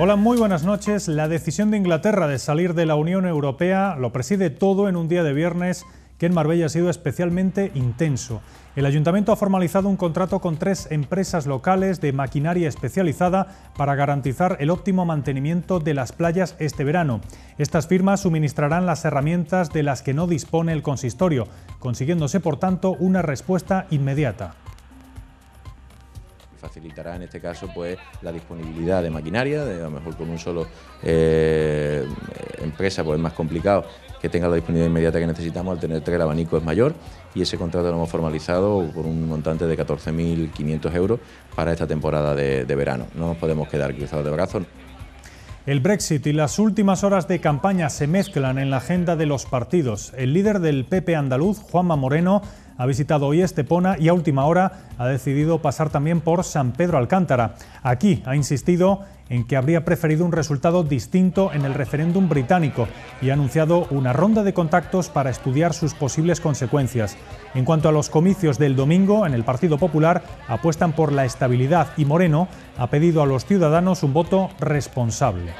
Hola, muy buenas noches. La decisión de Inglaterra de salir de la Unión Europea lo preside todo en un día de viernes que en Marbella ha sido especialmente intenso. El ayuntamiento ha formalizado un contrato con tres empresas locales de maquinaria especializada para garantizar el óptimo mantenimiento de las playas este verano. Estas firmas suministrarán las herramientas de las que no dispone el consistorio, consiguiéndose por tanto una respuesta inmediata facilitará en este caso pues la disponibilidad de maquinaria, a lo mejor con un solo eh, empresa pues es más complicado que tenga la disponibilidad inmediata que necesitamos, al tener tres el abanico es mayor y ese contrato lo hemos formalizado por un montante de 14.500 euros para esta temporada de, de verano. No nos podemos quedar cruzados de brazos. El Brexit y las últimas horas de campaña se mezclan en la agenda de los partidos. El líder del PP andaluz, Juanma Moreno, ha visitado hoy Estepona y a última hora ha decidido pasar también por San Pedro Alcántara. Aquí ha insistido en que habría preferido un resultado distinto en el referéndum británico y ha anunciado una ronda de contactos para estudiar sus posibles consecuencias. En cuanto a los comicios del domingo, en el Partido Popular apuestan por la estabilidad y Moreno ha pedido a los ciudadanos un voto responsable.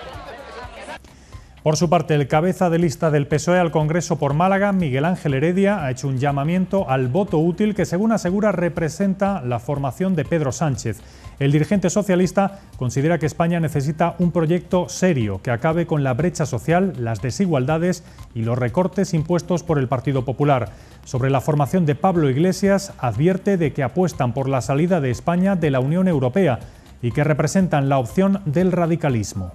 Por su parte, el cabeza de lista del PSOE al Congreso por Málaga, Miguel Ángel Heredia, ha hecho un llamamiento al voto útil que, según asegura, representa la formación de Pedro Sánchez. El dirigente socialista considera que España necesita un proyecto serio que acabe con la brecha social, las desigualdades y los recortes impuestos por el Partido Popular. Sobre la formación de Pablo Iglesias, advierte de que apuestan por la salida de España de la Unión Europea y que representan la opción del radicalismo.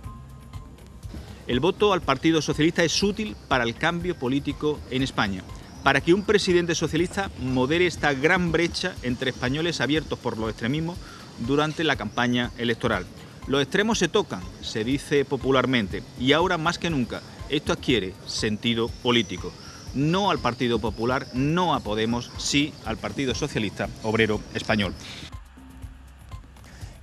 El voto al Partido Socialista es útil para el cambio político en España, para que un presidente socialista modere esta gran brecha entre españoles abiertos por los extremismos durante la campaña electoral. Los extremos se tocan, se dice popularmente, y ahora más que nunca, esto adquiere sentido político. No al Partido Popular, no a Podemos, sí al Partido Socialista Obrero Español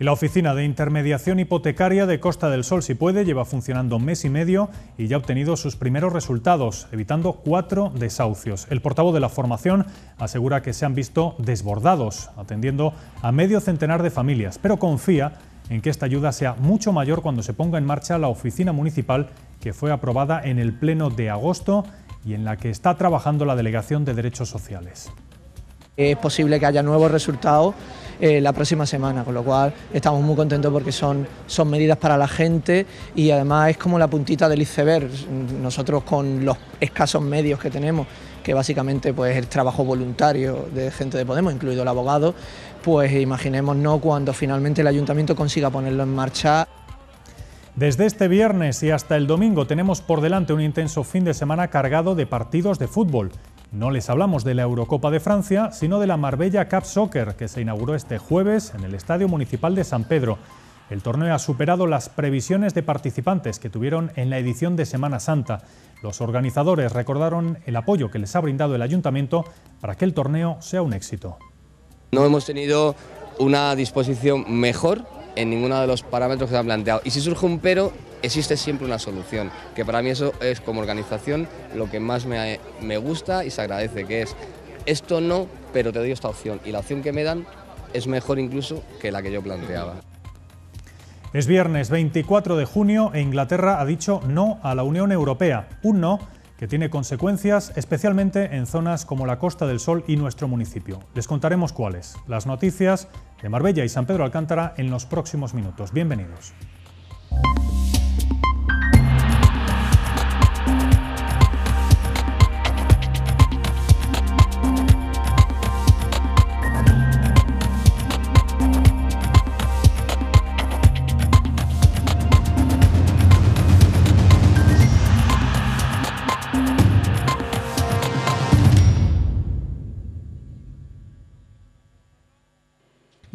la Oficina de Intermediación Hipotecaria de Costa del Sol, si puede, lleva funcionando un mes y medio y ya ha obtenido sus primeros resultados, evitando cuatro desahucios. El portavoz de la formación asegura que se han visto desbordados, atendiendo a medio centenar de familias, pero confía en que esta ayuda sea mucho mayor cuando se ponga en marcha la oficina municipal que fue aprobada en el Pleno de agosto y en la que está trabajando la Delegación de Derechos Sociales. Es posible que haya nuevos resultados eh, la próxima semana, con lo cual estamos muy contentos porque son, son medidas para la gente y además es como la puntita del iceberg. Nosotros con los escasos medios que tenemos, que básicamente pues el trabajo voluntario de gente de Podemos, incluido el abogado, pues imaginémonos cuando finalmente el ayuntamiento consiga ponerlo en marcha. Desde este viernes y hasta el domingo tenemos por delante un intenso fin de semana cargado de partidos de fútbol. No les hablamos de la Eurocopa de Francia, sino de la Marbella Cup Soccer, que se inauguró este jueves en el Estadio Municipal de San Pedro. El torneo ha superado las previsiones de participantes que tuvieron en la edición de Semana Santa. Los organizadores recordaron el apoyo que les ha brindado el ayuntamiento para que el torneo sea un éxito. No hemos tenido una disposición mejor en ninguno de los parámetros que se han planteado. Y si surge un pero, existe siempre una solución, que para mí eso es como organización lo que más me, gusta y se agradece, que es esto no, pero te doy esta opción y la opción que me dan es mejor incluso que la que yo planteaba. Es viernes 24 de junio e Inglaterra ha dicho no a la Unión Europea, un no que tiene consecuencias especialmente en zonas como la Costa del Sol y nuestro municipio. Les contaremos cuáles. Las noticias de Marbella y San Pedro Alcántara en los próximos minutos. Bienvenidos.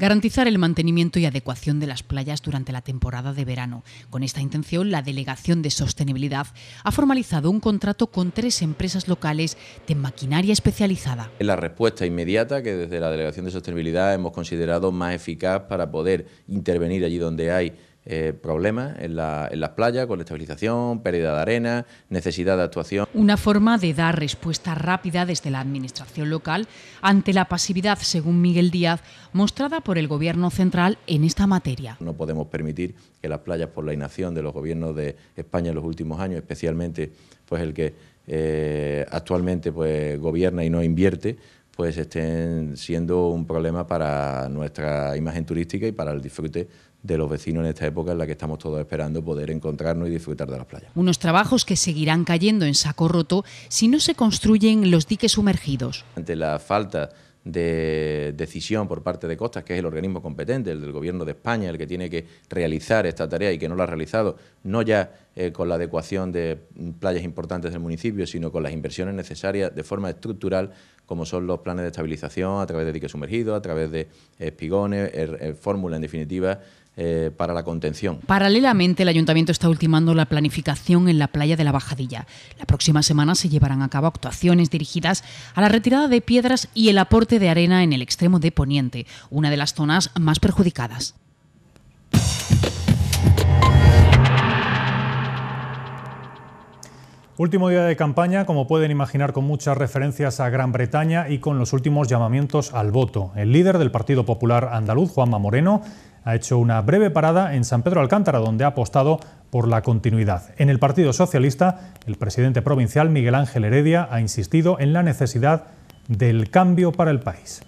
Garantizar el mantenimiento y adecuación de las playas durante la temporada de verano. Con esta intención, la Delegación de Sostenibilidad ha formalizado un contrato con tres empresas locales de maquinaria especializada. Es la respuesta inmediata que desde la Delegación de Sostenibilidad hemos considerado más eficaz para poder intervenir allí donde hay eh, problemas en, las playas con la estabilización, pérdida de arena, necesidad de actuación. Una forma de dar respuesta rápida desde la Administración local ante la pasividad, según Miguel Díaz, mostrada por el Gobierno central en esta materia. No podemos permitir que las playas, por la inacción de los gobiernos de España en los últimos años, especialmente pues el que eh, actualmente pues, gobierna y no invierte, pues estén siendo un problema para nuestra imagen turística y para el disfrute de los vecinos en esta época en la que estamos todos esperando poder encontrarnos y disfrutar de las playas. Unos trabajos que seguirán cayendo en saco roto si no se construyen los diques sumergidos. Ante la falta de decisión por parte de Costas, que es el organismo competente, el del Gobierno de España, el que tiene que realizar esta tarea y que no la ha realizado, no ya eh, con la adecuación de playas importantes del municipio, sino con las inversiones necesarias de forma estructural, como son los planes de estabilización a través de diques sumergidos, a través de espigones, er, eh, fórmula en definitiva, eh, para la contención. Paralelamente, el ayuntamiento está ultimando la planificación en la playa de la Bajadilla. La próxima semana se llevarán a cabo actuaciones dirigidas a la retirada de piedras y el aporte de arena en el extremo de Poniente, una de las zonas más perjudicadas. Último día de campaña, como pueden imaginar, con muchas referencias a Gran Bretaña y con los últimos llamamientos al voto. El líder del Partido Popular Andaluz, Juanma Moreno, ha hecho una breve parada en San Pedro Alcántara, donde ha apostado por la continuidad. En el Partido Socialista, el presidente provincial Miguel Ángel Heredia ha insistido en la necesidad del cambio para el país.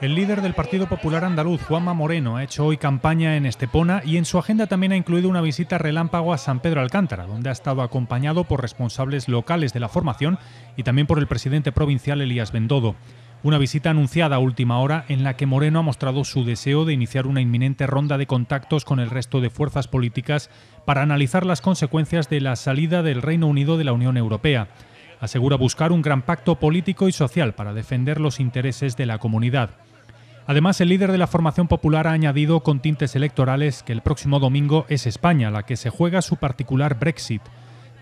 El líder del Partido Popular Andaluz, Juanma Moreno, ha hecho hoy campaña en Estepona y en su agenda también ha incluido una visita relámpago a San Pedro Alcántara, donde ha estado acompañado por responsables locales de la formación y también por el presidente provincial Elías Bendodo. Una visita anunciada a última hora en la que Moreno ha mostrado su deseo de iniciar una inminente ronda de contactos con el resto de fuerzas políticas para analizar las consecuencias de la salida del Reino Unido de la Unión Europea. Asegura buscar un gran pacto político y social para defender los intereses de la comunidad. Además, el líder de la formación popular ha añadido con tintes electorales que el próximo domingo es España la que se juega su particular Brexit.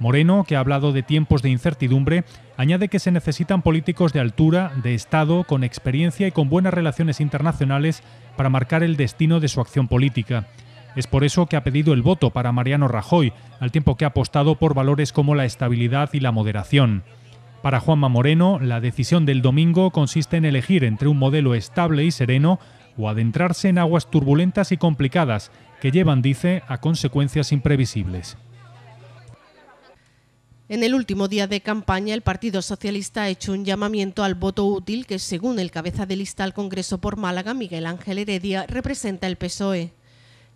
Moreno, que ha hablado de tiempos de incertidumbre, añade que se necesitan políticos de altura, de Estado, con experiencia y con buenas relaciones internacionales para marcar el destino de su acción política. Es por eso que ha pedido el voto para Mariano Rajoy, al tiempo que ha apostado por valores como la estabilidad y la moderación. Para Juanma Moreno, la decisión del domingo consiste en elegir entre un modelo estable y sereno o adentrarse en aguas turbulentas y complicadas que llevan, dice, a consecuencias imprevisibles. En el último día de campaña, el Partido Socialista ha hecho un llamamiento al voto útil que, según el cabeza de lista al Congreso por Málaga, Miguel Ángel Heredia, representa el PSOE.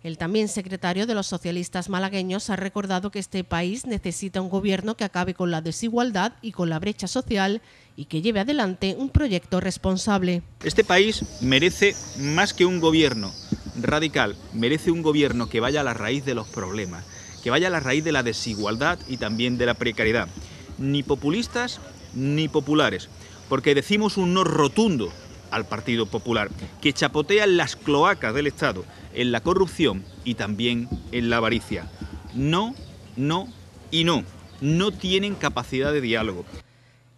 El también secretario de los socialistas malagueños ha recordado que este país necesita un gobierno que acabe con la desigualdad y con la brecha social y que lleve adelante un proyecto responsable. Este país merece más que un gobierno radical, merece un gobierno que vaya a la raíz de los problemas, que vaya a la raíz de la desigualdad y también de la precariedad. Ni populistas ni populares, porque decimos un no rotundo al Partido Popular, que chapotea en las cloacas del Estado, en la corrupción y también en la avaricia. No, no y no. No tienen capacidad de diálogo.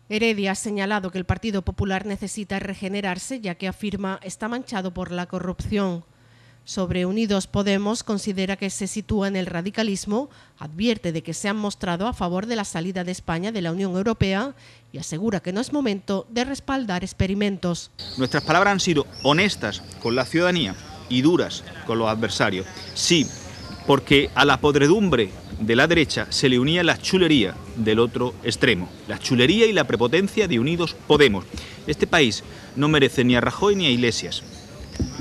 Heredia ha señalado que el Partido Popular necesita regenerarse, ya que afirma está manchado por la corrupción. Sobre Unidos Podemos considera que se sitúa en el radicalismo, advierte de que se han mostrado a favor de la salida de España de la Unión Europea y asegura que no es momento de respaldar experimentos. Nuestras palabras han sido honestas con la ciudadanía y duras con los adversarios. Sí, porque a la podredumbre de la derecha se le unía la chulería del otro extremo, la chulería y la prepotencia de Unidos Podemos. Este país no merece ni a Rajoy ni a Iglesias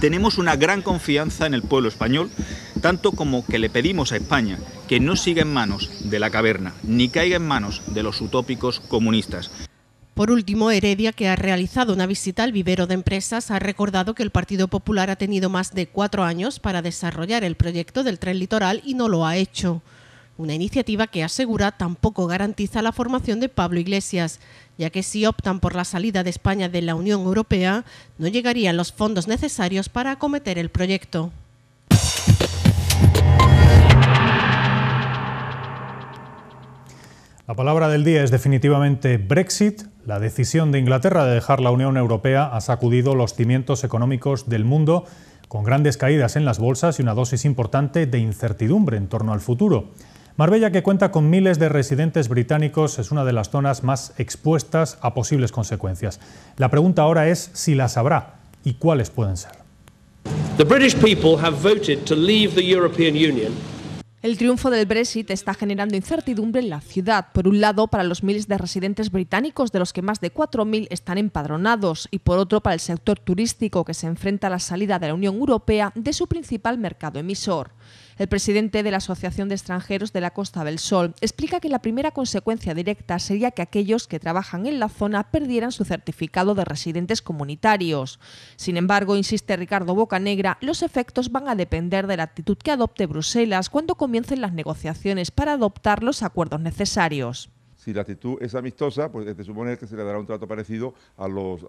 tenemos una gran confianza en el pueblo español, tanto como que le pedimos a España que no siga en manos de la caverna, ni caiga en manos de los utópicos comunistas. Por último, Heredia, que ha realizado una visita al vivero de empresas, ha recordado que el Partido Popular ha tenido más de cuatro años para desarrollar el proyecto del tren litoral y no lo ha hecho una iniciativa que asegura tampoco garantiza la formación de Pablo Iglesias, ya que si optan por la salida de España de la Unión Europea, no llegarían los fondos necesarios para acometer el proyecto. La palabra del día es definitivamente Brexit. La decisión de Inglaterra de dejar la Unión Europea ha sacudido los cimientos económicos del mundo, con grandes caídas en las bolsas y una dosis importante de incertidumbre en torno al futuro. Marbella, que cuenta con miles de residentes británicos, es una de las zonas más expuestas a posibles consecuencias. La pregunta ahora es si las habrá y cuáles pueden ser. El triunfo del Brexit está generando incertidumbre en la ciudad, por un lado para los miles de residentes británicos, de los que más de 4.000 están empadronados, y por otro para el sector turístico que se enfrenta a la salida de la Unión Europea de su principal mercado emisor. El presidente de la Asociación de Extranjeros de la Costa del Sol explica que la primera consecuencia directa sería que aquellos que trabajan en la zona perdieran su certificado de residentes comunitarios. Sin embargo, insiste Ricardo Bocanegra, los efectos van a depender de la actitud que adopte Bruselas cuando comiencen las negociaciones para adoptar los acuerdos necesarios si la actitud es amistosa, pues es de suponer que se le dará un trato parecido a los,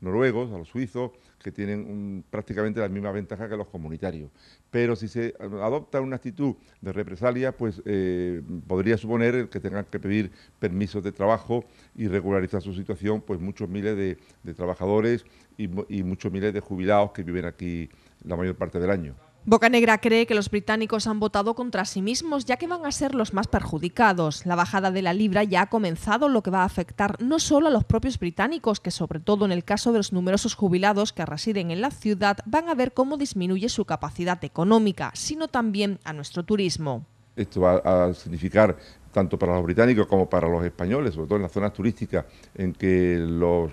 noruegos, a los suizos, que tienen prácticamente la misma ventaja que los comunitarios. Pero si se adopta una actitud de represalia, pues eh, podría suponer que tengan que pedir permisos de trabajo y regularizar su situación, pues muchos miles de, trabajadores y muchos miles de jubilados que viven aquí la mayor parte del año. Bocanegra cree que los británicos han votado contra sí mismos ya que van a ser los más perjudicados. La bajada de la libra ya ha comenzado, lo que va a afectar no solo a los propios británicos, que sobre todo en el caso de los numerosos jubilados que residen en la ciudad van a ver cómo disminuye su capacidad económica, sino también a nuestro turismo. Esto va a significar tanto para los británicos como para los españoles, sobre todo en las zonas turísticas, en que los,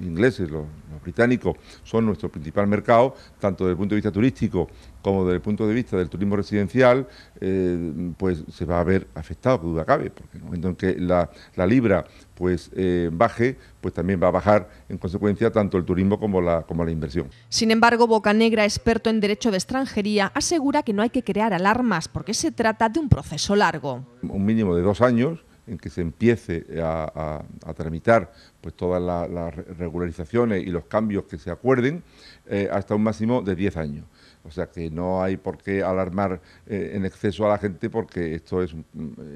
ingleses, los, británicos son nuestro principal mercado, tanto desde el punto de vista turístico como desde el punto de vista del turismo residencial, eh, pues se va a ver afectado, que duda cabe, porque en el momento en que la, libra pues eh, baje, pues también va a bajar en consecuencia tanto el turismo como la, como la inversión. Sin embargo, Bocanegra, experto en derecho de extranjería, asegura que no hay que crear alarmas porque se trata de un proceso largo. Un mínimo de dos años en que se empiece a, tramitar pues, todas las, regularizaciones y los cambios que se acuerden eh, hasta un máximo de 10 años. O sea que no hay por qué alarmar eh, en exceso a la gente porque esto es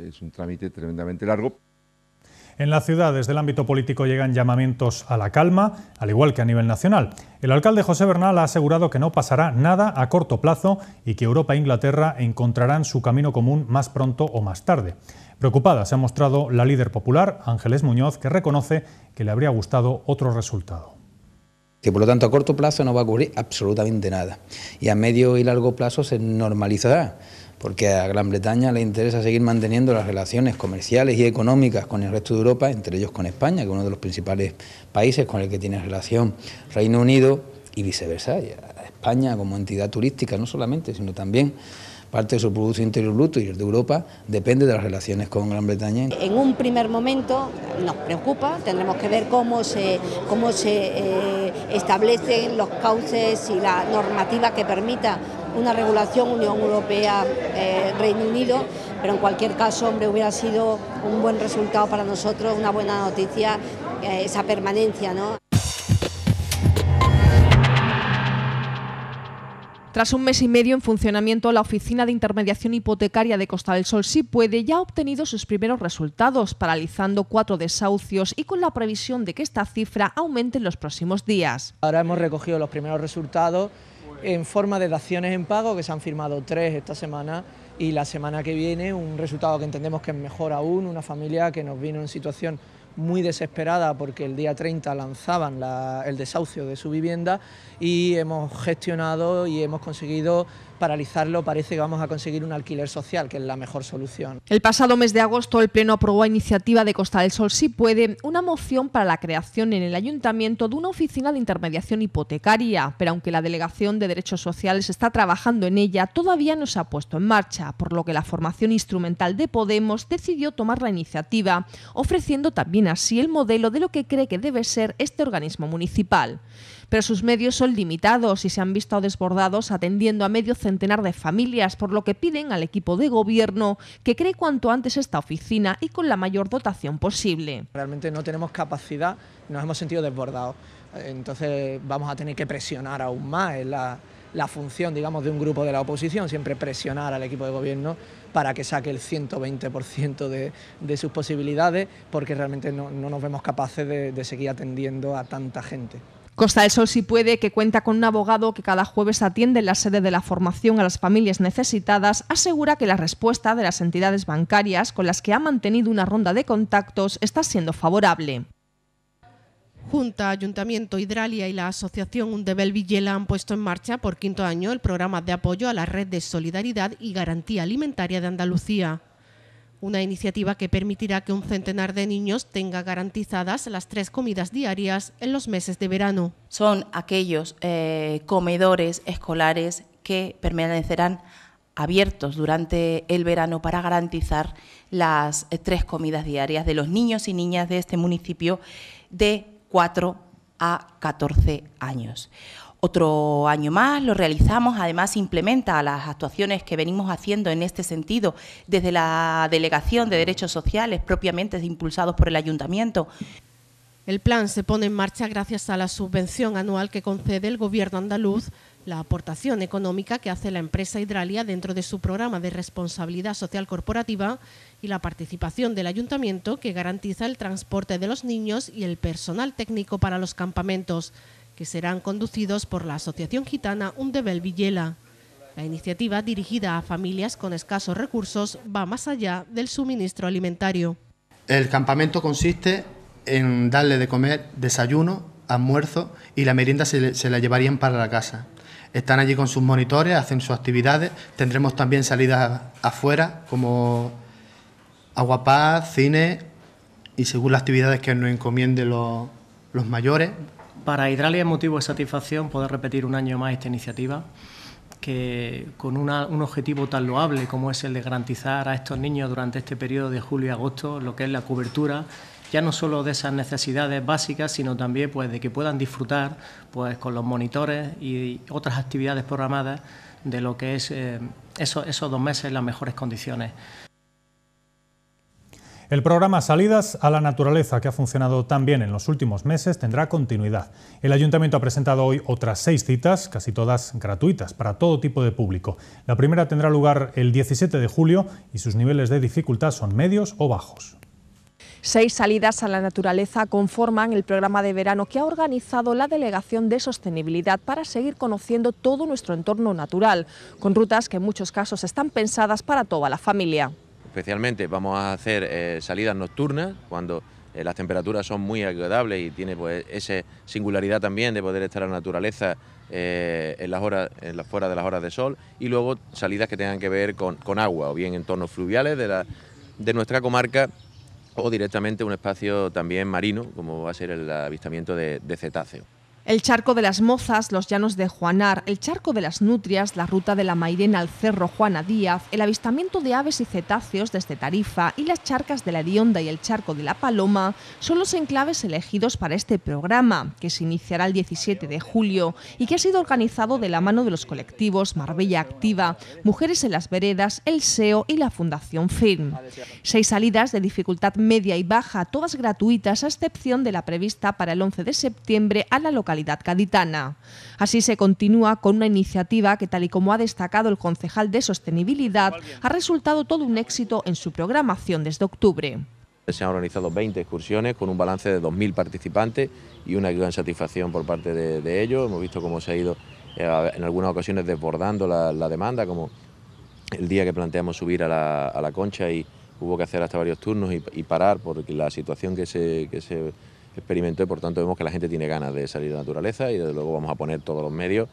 es un trámite tremendamente largo. En la ciudad, desde el ámbito político, llegan llamamientos a la calma, al igual que a nivel nacional. El alcalde José Bernal ha asegurado que no pasará nada a corto plazo y que Europa e Inglaterra encontrarán su camino común más pronto o más tarde. Preocupada se ha mostrado la líder popular, Ángeles Muñoz, que reconoce que le habría gustado otro resultado que por lo tanto a corto plazo no va a cubrir absolutamente nada y a medio y largo plazo se normalizará porque a Gran Bretaña le interesa seguir manteniendo las relaciones comerciales y económicas con el resto de Europa, entre ellos con España, que es uno de los principales países con el que tiene relación Reino Unido, y viceversa. España como entidad turística, no solamente, sino también parte de su Producto Interior Bruto y el de Europa depende de las relaciones con Gran Bretaña. En un primer momento nos preocupa, tendremos que ver cómo se, cómo se eh, establecen los cauces y la normativa que permita una regulación Unión Europea-Reino eh, Unido, pero en cualquier caso, hombre, hubiera sido un buen resultado para nosotros, una buena noticia, eh, esa permanencia, ¿no? Tras un mes y medio en funcionamiento, la Oficina de Intermediación Hipotecaria de Costa del Sol sí puede ya ha obtenido sus primeros resultados, paralizando cuatro desahucios y con la previsión de que esta cifra aumente en los próximos días. Ahora hemos recogido los primeros resultados en forma de daciones en pago, que se han firmado tres esta semana y la semana que viene un resultado que entendemos que es mejor aún, una familia que nos vino en situación muy desesperada porque el día 30 lanzaban el desahucio de su vivienda y hemos gestionado y hemos conseguido paralizarlo parece que vamos a conseguir un alquiler social, que es la mejor solución. El pasado mes de agosto el Pleno aprobó a iniciativa de Costa del Sol Si Puede una moción para la creación en el Ayuntamiento de una oficina de intermediación hipotecaria, pero aunque la Delegación de Derechos Sociales está trabajando en ella, todavía no se ha puesto en marcha, por lo que la formación instrumental de Podemos decidió tomar la iniciativa, ofreciendo también así el modelo de lo que cree que debe ser este organismo municipal pero sus medios son limitados y se han visto desbordados atendiendo a medio centenar de familias, por lo que piden al equipo de gobierno que cree cuanto antes esta oficina y con la mayor dotación posible. Realmente no tenemos capacidad, nos hemos sentido desbordados, entonces vamos a tener que presionar aún más la función, digamos, de un grupo de la oposición, siempre presionar al equipo de gobierno para que saque el 120% de, sus posibilidades, porque realmente no, nos vemos capaces de seguir atendiendo a tanta gente. Costa del Sol, si puede, que cuenta con un abogado que cada jueves atiende en la sede de la formación a las familias necesitadas, asegura que la respuesta de las entidades bancarias con las que ha mantenido una ronda de contactos está siendo favorable. Junta, Ayuntamiento, Hidralia y la Asociación Undebel Villela han puesto en marcha por quinto año el programa de apoyo a la Red de Solidaridad y Garantía Alimentaria de Andalucía una iniciativa que permitirá que un centenar de niños tenga garantizadas las tres comidas diarias en los meses de verano. Son aquellos eh, comedores escolares que permanecerán abiertos durante el verano para garantizar las eh, tres comidas diarias de los niños y niñas de este municipio de 4 a 14 años. Otro año más lo realizamos, además implementa las actuaciones que venimos haciendo en este sentido desde la Delegación de Derechos Sociales, propiamente impulsados por el Ayuntamiento. El plan se pone en marcha gracias a la subvención anual que concede el Gobierno andaluz, la aportación económica que hace la empresa Hidralia dentro de su programa de responsabilidad social corporativa y la participación del ayuntamiento que garantiza el transporte de los niños y el personal técnico para los campamentos que serán conducidos por la Asociación Gitana Undebel Villela. La iniciativa dirigida a familias con escasos recursos va más allá del suministro alimentario. El campamento consiste en darle de comer desayuno, almuerzo y la merienda se, la llevarían para la casa. Están allí con sus monitores, hacen sus actividades. Tendremos también salidas afuera como aguapaz, cine y según las actividades que nos encomienden los mayores, para Hidralia es motivo de satisfacción poder repetir un año más esta iniciativa, que con un objetivo tan loable como es el de garantizar a estos niños durante este periodo de julio y agosto lo que es la cobertura ya no solo de esas necesidades básicas, sino también pues, de que puedan disfrutar pues, con los monitores y otras actividades programadas de lo que es eh, esos, esos dos meses las mejores condiciones. El programa Salidas a la Naturaleza, que ha funcionado tan bien en los últimos meses, tendrá continuidad. El Ayuntamiento ha presentado hoy otras seis citas, casi todas gratuitas, para todo tipo de público. La primera tendrá lugar el 17 de julio y sus niveles de dificultad son medios o bajos. Seis salidas a la naturaleza conforman el programa de verano que ha organizado la Delegación de Sostenibilidad para seguir conociendo todo nuestro entorno natural, con rutas que en muchos casos están pensadas para toda la familia especialmente vamos a hacer eh, salidas nocturnas cuando eh, las temperaturas son muy agradables y tiene pues esa singularidad también de poder estar a la naturaleza eh, en las horas, en fuera de las horas de sol y luego salidas que tengan que ver con, agua o bien entornos fluviales de, de nuestra comarca o directamente un espacio también marino como va a ser el avistamiento de, de cetáceo. El charco de las Mozas, los llanos de Juanar, el charco de las Nutrias, la ruta de la Mairena al Cerro Juana Díaz, el avistamiento de aves y cetáceos desde Tarifa y las charcas de la Dionda y el charco de la Paloma son los enclaves elegidos para este programa, que se iniciará el 17 de julio y que ha sido organizado de la mano de los colectivos Marbella Activa, Mujeres en las Veredas, El SEO y la Fundación Firm. Seis salidas de dificultad media y baja, todas gratuitas a excepción de la prevista para el 11 de septiembre a la localidad calidad Así se continúa con una iniciativa que, tal y como ha destacado el concejal de Sostenibilidad, ha resultado todo un éxito en su programación desde octubre. Se han organizado 20 excursiones con un balance de 2.000 participantes y una gran satisfacción por parte de, ellos. Hemos visto cómo se ha ido eh, en algunas ocasiones desbordando la, demanda, como el día que planteamos subir a la, concha y hubo que hacer hasta varios turnos y, parar porque la situación que se experimento y por tanto vemos que la gente tiene ganas de salir a la naturaleza y desde luego vamos a poner todos los medios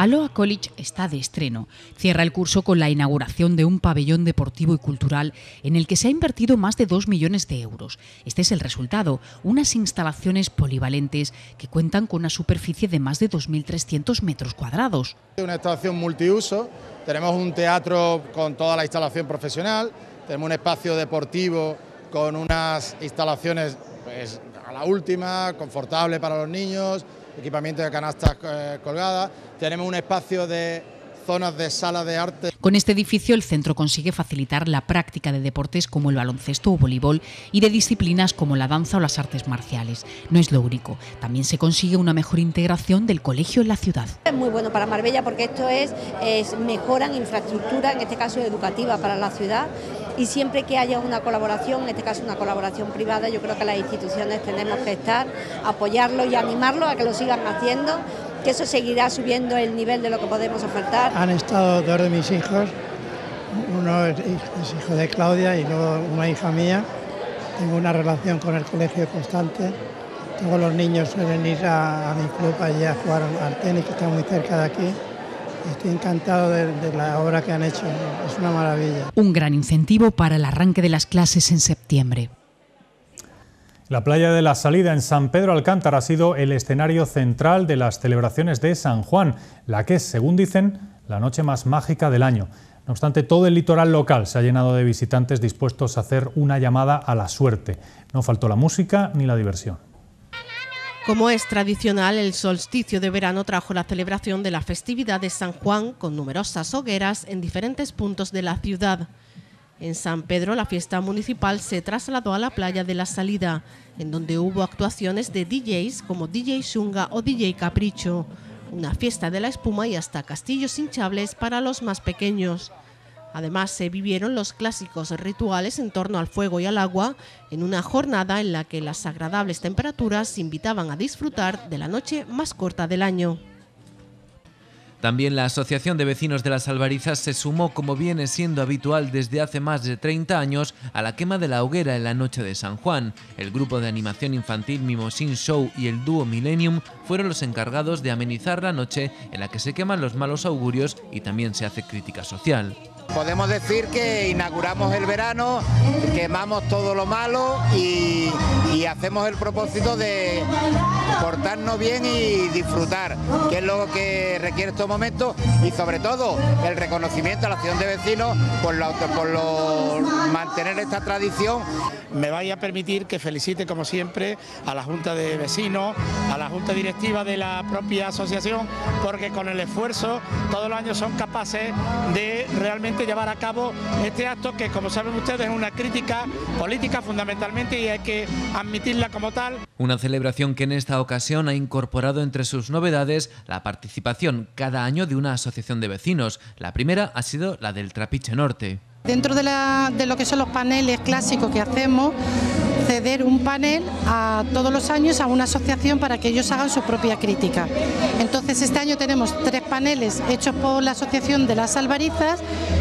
Aloha College está de estreno. Cierra el curso con la inauguración de un pabellón deportivo y cultural en el que se ha invertido más de 2 millones de euros. Este es el resultado, unas instalaciones polivalentes que cuentan con una superficie de más de 2.300 metros cuadrados. Una instalación multiuso, tenemos un teatro con toda la instalación profesional, tenemos un espacio deportivo con unas instalaciones pues, a la última, confortable para los niños, equipamiento de canastas eh, colgadas, tenemos un espacio de zonas de sala de arte. Con este edificio el centro consigue facilitar la práctica de deportes como el baloncesto o voleibol y de disciplinas como la danza o las artes marciales. No es lo único, también se consigue una mejor integración del colegio en la ciudad. Es muy bueno para Marbella porque esto es, es mejoran infraestructura, en este caso educativa para la ciudad y siempre que haya una colaboración, en este caso una colaboración privada, yo creo que las instituciones tenemos que estar, apoyarlo y animarlo a que lo sigan haciendo, que eso seguirá subiendo el nivel de lo que podemos ofertar. Han estado dos de mis hijos, uno es hijo de Claudia y luego una hija mía. Tengo una relación con el colegio constante. Todos los niños suelen ir a, mi club allá a jugar al tenis, que está muy cerca de aquí. Estoy encantado de, la obra que han hecho, es una maravilla. Un gran incentivo para el arranque de las clases en septiembre. La playa de la salida en San Pedro Alcántara ha sido el escenario central de las celebraciones de San Juan, la que es, según dicen, la noche más mágica del año. No obstante, todo el litoral local se ha llenado de visitantes dispuestos a hacer una llamada a la suerte. No faltó la música ni la diversión. Como es tradicional, el solsticio de verano trajo la celebración de la festividad de San Juan con numerosas hogueras en diferentes puntos de la ciudad. En San Pedro la fiesta municipal se trasladó a la playa de la salida, en donde hubo actuaciones de DJs como DJ Shunga o DJ Capricho, una fiesta de la espuma y hasta castillos hinchables para los más pequeños. Además, se vivieron los clásicos rituales en torno al fuego y al agua, en una jornada en la que las agradables temperaturas invitaban a disfrutar de la noche más corta del año. También la Asociación de Vecinos de las Albarizas se sumó, como viene siendo habitual desde hace más de 30 años, a la quema de la hoguera en la noche de San Juan. El grupo de animación infantil Mimosin Show y el dúo Millennium fueron los encargados de amenizar la noche en la que se queman los malos augurios y también se hace crítica social podemos decir que inauguramos el verano, quemamos todo lo malo y, hacemos el propósito de portarnos bien y disfrutar, que es lo que requiere estos momentos y sobre todo el reconocimiento a la acción de vecinos por, por lo, mantener esta tradición. Me vaya a permitir que felicite como siempre a la Junta de Vecinos, a la Junta Directiva de la propia asociación, porque con el esfuerzo todos los años son capaces de realmente llevar a cabo este acto que, como saben ustedes, es una crítica política fundamentalmente y hay que admitirla como tal. Una celebración que en esta ocasión ha incorporado entre sus novedades la participación cada año de una asociación de vecinos. La primera ha sido la del Trapiche Norte. Dentro de, lo que son los paneles clásicos que hacemos, ceder un panel a todos los años a una asociación para que ellos hagan su propia crítica. Entonces este año tenemos tres paneles hechos por la Asociación de las Albarizas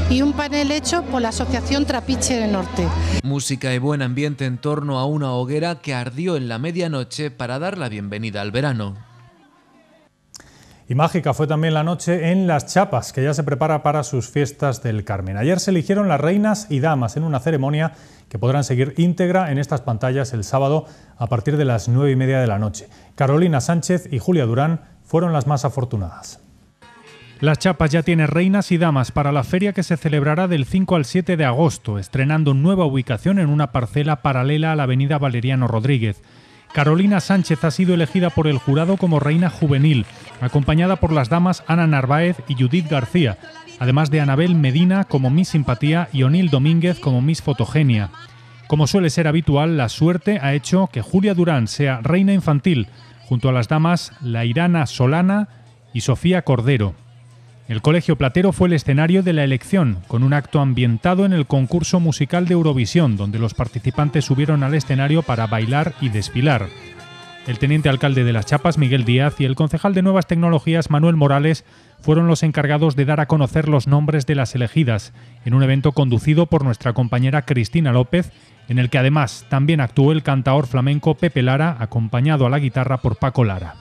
y un panel hecho por la Asociación Trapiche del Norte. Música y buen ambiente en torno a una hoguera que ardió en la medianoche para dar la bienvenida al verano. Y mágica fue también la noche en Las Chapas, que ya se prepara para sus fiestas del Carmen. Ayer se eligieron las reinas y damas en una ceremonia que podrán seguir íntegra en estas pantallas el sábado a partir de las nueve y media de la noche. Carolina Sánchez y Julia Durán fueron las más afortunadas. Las Chapas ya tiene reinas y damas para la feria que se celebrará del 5 al 7 de agosto, estrenando nueva ubicación en una parcela paralela a la avenida Valeriano Rodríguez. Carolina Sánchez ha sido elegida por el jurado como reina juvenil acompañada por las damas Ana Narváez y Judith García, además de Anabel Medina como Miss Simpatía y O'Neill Domínguez como Miss Fotogenia. Como suele ser habitual, la suerte ha hecho que Julia Durán sea reina infantil, junto a las damas Lairana Solana y Sofía Cordero. El Colegio Platero fue el escenario de la elección, con un acto ambientado en el concurso musical de Eurovisión, donde los participantes subieron al escenario para bailar y desfilar. El teniente alcalde de Las Chapas, Miguel Díaz, y el concejal de Nuevas Tecnologías, Manuel Morales, fueron los encargados de dar a conocer los nombres de las elegidas, en un evento conducido por nuestra compañera Cristina López, en el que además también actuó el cantaor flamenco Pepe Lara, acompañado a la guitarra por Paco Lara.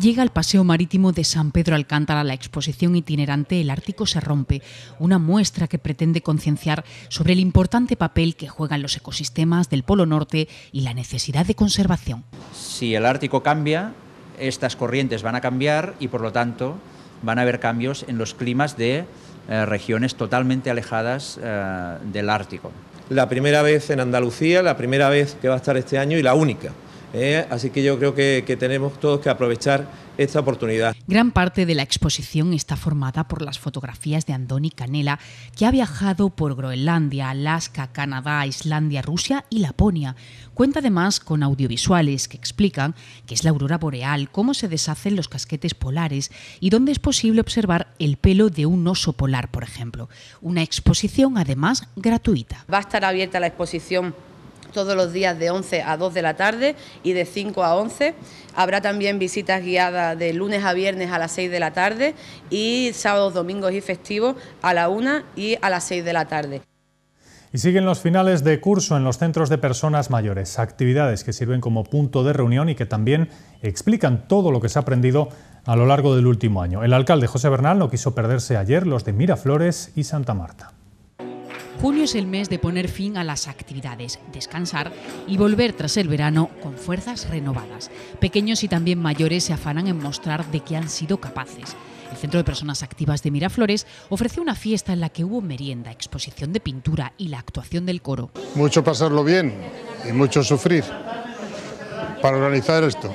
Llega al Paseo Marítimo de San Pedro Alcántara la exposición itinerante El Ártico se rompe, una muestra que pretende concienciar sobre el importante papel que juegan los ecosistemas del Polo Norte y la necesidad de conservación. Si el Ártico cambia, estas corrientes van a cambiar y por lo tanto van a haber cambios en los climas de eh, regiones totalmente alejadas eh, del Ártico. La primera vez en Andalucía, la primera vez que va a estar este año y la única. Eh, así que yo creo que, que tenemos todos que aprovechar esta oportunidad. Gran parte de la exposición está formada por las fotografías de Andoni Canela, que ha viajado por Groenlandia, Alaska, Canadá, Islandia, Rusia y Laponia. Cuenta además con audiovisuales que explican qué es la aurora boreal, cómo se deshacen los casquetes polares y dónde es posible observar el pelo de un oso polar, por ejemplo. Una exposición además gratuita. Va a estar abierta la exposición todos los días de 11 a 2 de la tarde y de 5 a 11. Habrá también visitas guiadas de lunes a viernes a las 6 de la tarde y sábados, domingos y festivos a la 1 y a las 6 de la tarde. Y siguen los finales de curso en los centros de personas mayores, actividades que sirven como punto de reunión y que también explican todo lo que se ha aprendido a lo largo del último año. El alcalde José Bernal no quiso perderse ayer los de Miraflores y Santa Marta. Junio es el mes de poner fin a las actividades, descansar y volver tras el verano con fuerzas renovadas. Pequeños y también mayores se afanan en mostrar de qué han sido capaces. El Centro de Personas Activas de Miraflores ofreció una fiesta en la que hubo merienda, exposición de pintura y la actuación del coro. Mucho pasarlo bien y mucho sufrir para organizar esto.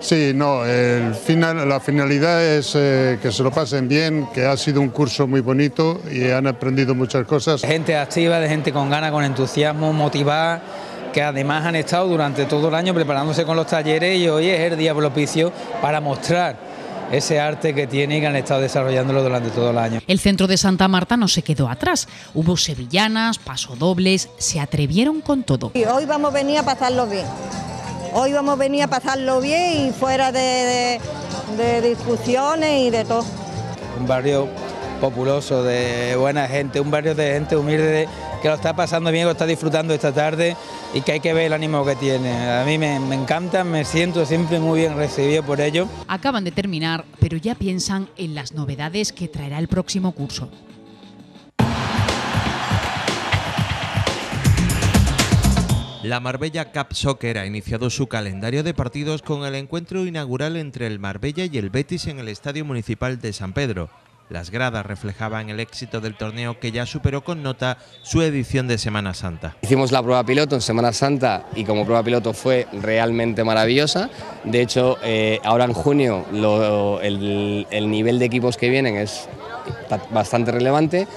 Sí, no, la finalidad es eh, que se lo pasen bien, que ha sido un curso muy bonito y han aprendido muchas cosas. gente activa, de gente con ganas, con entusiasmo, motivada, que además han estado durante todo el año preparándose con los talleres y hoy es el día propicio para mostrar ese arte que tiene y que han estado desarrollándolo durante todo el año. El centro de Santa Marta no se quedó atrás. Hubo sevillanas, pasodobles, se atrevieron con todo. Y hoy vamos a venir a pasarlo bien Hoy vamos a venir a pasarlo bien y fuera de, discusiones y de todo. Un barrio populoso, de buena gente, un barrio de gente humilde que lo está pasando bien, que lo está disfrutando esta tarde y que hay que ver el ánimo que tiene. A mí me encanta, me siento siempre muy bien recibido por ello. Acaban de terminar, pero ya piensan en las novedades que traerá el próximo curso. La Marbella Cup Soccer ha iniciado su calendario de partidos con el encuentro inaugural entre el Marbella y el Betis en el Estadio Municipal de San Pedro. Las gradas reflejaban el éxito del torneo que ya superó con nota su edición de Semana Santa. Hicimos la prueba piloto en Semana Santa y como prueba piloto fue realmente maravillosa. De hecho, eh, ahora en junio el nivel de equipos que vienen es bastante relevante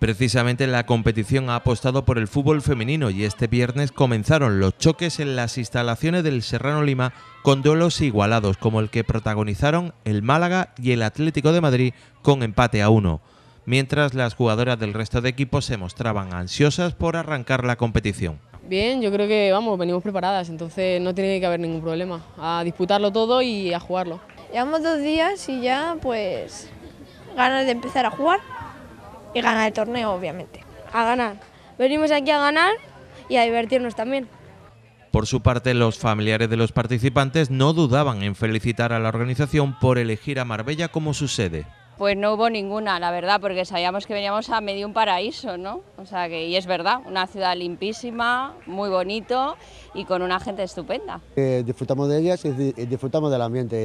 Precisamente la competición ha apostado por el fútbol femenino y este viernes comenzaron los choques en las instalaciones del Serrano Lima con duelos igualados como el que protagonizaron el Málaga y el Atlético de Madrid con empate a uno, mientras las jugadoras del resto de equipos se mostraban ansiosas por arrancar la competición. Bien, yo creo que vamos, venimos preparadas, entonces no tiene que haber ningún problema, a disputarlo todo y a jugarlo. Llevamos dos días y ya pues ganas de empezar a jugar y ganar el torneo, obviamente. A ganar. Venimos aquí a ganar y a divertirnos también. Por su parte, los familiares de los participantes no dudaban en felicitar a la organización por elegir a Marbella como su sede. Pues no hubo ninguna, la verdad, porque sabíamos que veníamos a medio un paraíso, ¿no? O sea que, y es verdad, una ciudad limpísima, muy bonito y con una gente estupenda. Eh, disfrutamos de ellas y, disfrutamos del ambiente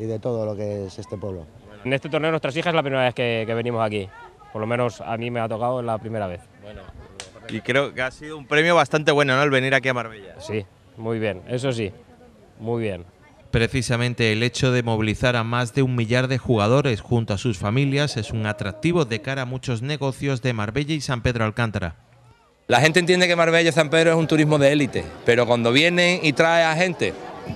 y de, todo lo que es este pueblo. En este torneo nuestras hijas es la primera vez que venimos aquí. Por lo menos a mí me ha tocado en la primera vez. Bueno, y creo que ha sido un premio bastante bueno, ¿no? El venir aquí a Marbella. Sí, muy bien, eso sí, muy bien. Precisamente el hecho de movilizar a más de un millar de jugadores junto a sus familias es un atractivo de cara a muchos negocios de Marbella y San Pedro Alcántara. La gente entiende que Marbella y San Pedro es un turismo de élite, pero cuando vienen y trae a gente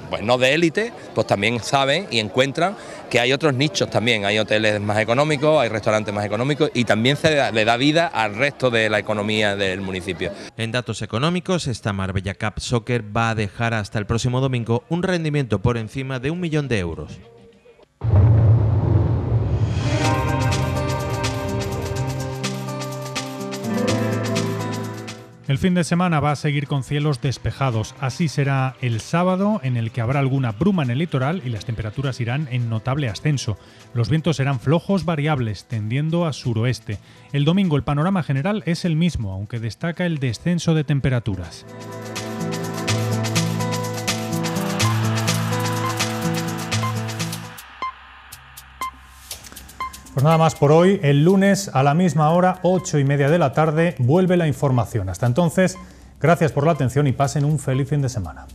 pues no de élite, pues también saben y encuentran que hay otros nichos también, hay hoteles más económicos, hay restaurantes más económicos y también se le da vida al resto de la economía del municipio. En datos económicos, esta Marbella Cup Soccer va a dejar hasta el próximo domingo un rendimiento por encima de un millón de euros. El fin de semana va a seguir con cielos despejados. Así será el sábado, en el que habrá alguna bruma en el litoral y las temperaturas irán en notable ascenso. Los vientos serán flojos variables, tendiendo a suroeste. El domingo el panorama general es el mismo, aunque destaca el descenso de temperaturas. Pues nada más por hoy. El lunes a la misma hora, ocho y media de la tarde, vuelve la información. Hasta entonces, gracias por la atención y pasen un feliz fin de semana.